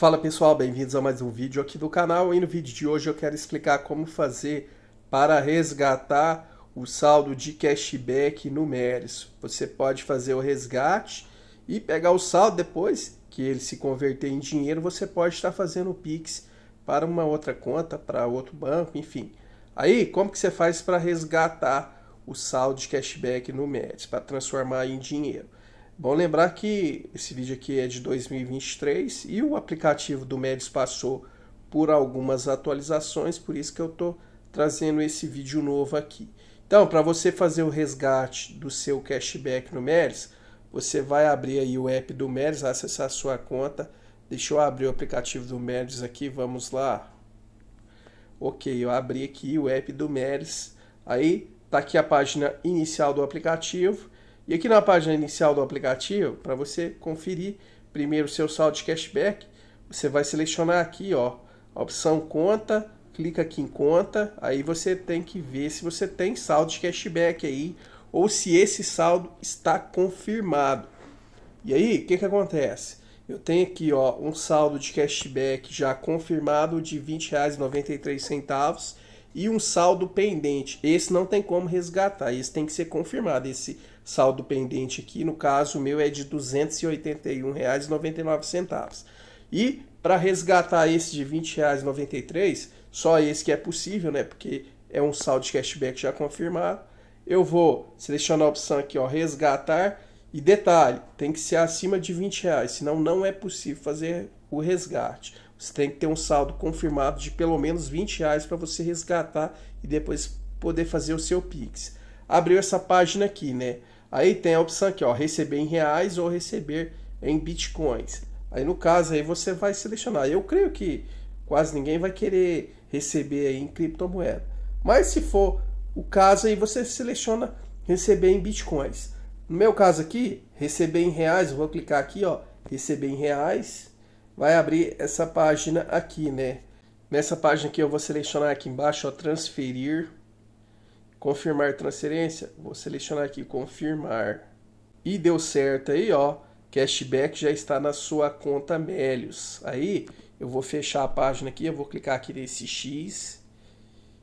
Fala pessoal, bem-vindos a mais um vídeo aqui do canal e no vídeo de hoje eu quero explicar como fazer para resgatar o saldo de cashback no Meris. Você pode fazer o resgate e pegar o saldo depois que ele se converter em dinheiro, você pode estar fazendo o Pix para uma outra conta, para outro banco, enfim. Aí, como que você faz para resgatar o saldo de cashback no Meris, para transformar em dinheiro? Bom lembrar que esse vídeo aqui é de 2023 e o aplicativo do Médios passou por algumas atualizações, por isso que eu estou trazendo esse vídeo novo aqui. Então, para você fazer o resgate do seu cashback no Meris, você vai abrir aí o app do Meris, acessar a sua conta. Deixa eu abrir o aplicativo do Meris aqui, vamos lá. Ok, eu abri aqui o app do Meris. Aí tá aqui a página inicial do aplicativo. E aqui na página inicial do aplicativo, para você conferir primeiro o seu saldo de cashback, você vai selecionar aqui ó, a opção conta, clica aqui em conta, aí você tem que ver se você tem saldo de cashback aí ou se esse saldo está confirmado. E aí, o que, que acontece? Eu tenho aqui ó, um saldo de cashback já confirmado de R$ 20,93 e um saldo pendente. Esse não tem como resgatar, esse tem que ser confirmado. Esse saldo pendente aqui, no caso o meu, é de R$ 281,99. E para resgatar esse de R$ 20,93, só esse que é possível, né? Porque é um saldo de cashback já confirmado. Eu vou selecionar a opção aqui, ó, resgatar. E detalhe, tem que ser acima de 20 reais, senão não é possível fazer o resgate. Você tem que ter um saldo confirmado de pelo menos 20 reais para você resgatar e depois poder fazer o seu Pix. Abriu essa página aqui, né? Aí tem a opção aqui, ó, receber em reais ou receber em bitcoins. Aí no caso aí você vai selecionar. Eu creio que quase ninguém vai querer receber aí em criptomoeda. Mas se for o caso aí você seleciona receber em bitcoins. No meu caso aqui, receber em reais, eu vou clicar aqui, ó, receber em reais vai abrir essa página aqui, né? Nessa página aqui eu vou selecionar aqui embaixo, ó, transferir, confirmar transferência, vou selecionar aqui confirmar. E deu certo aí, ó, cashback já está na sua conta Melius. Aí eu vou fechar a página aqui, eu vou clicar aqui nesse X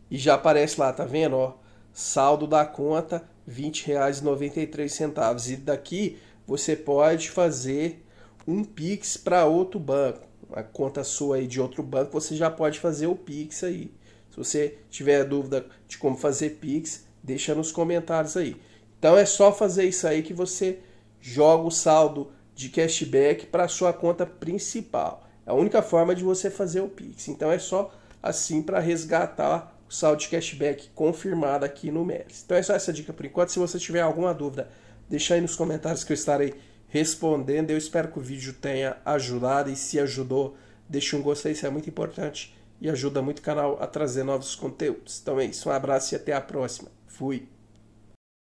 e já aparece lá, tá vendo, ó, saldo da conta R$ 20,93. E daqui você pode fazer um Pix para outro banco. A conta sua aí de outro banco, você já pode fazer o Pix aí. Se você tiver dúvida de como fazer Pix, deixa nos comentários aí. Então é só fazer isso aí que você joga o saldo de cashback para sua conta principal. É a única forma de você fazer o Pix. Então é só assim para resgatar o saldo de cashback confirmado aqui no Melis. Então é só essa dica por enquanto. Se você tiver alguma dúvida, deixa aí nos comentários que eu estarei respondendo. Eu espero que o vídeo tenha ajudado e se ajudou, deixe um gostei, isso é muito importante e ajuda muito o canal a trazer novos conteúdos. Então é isso, um abraço e até a próxima. Fui!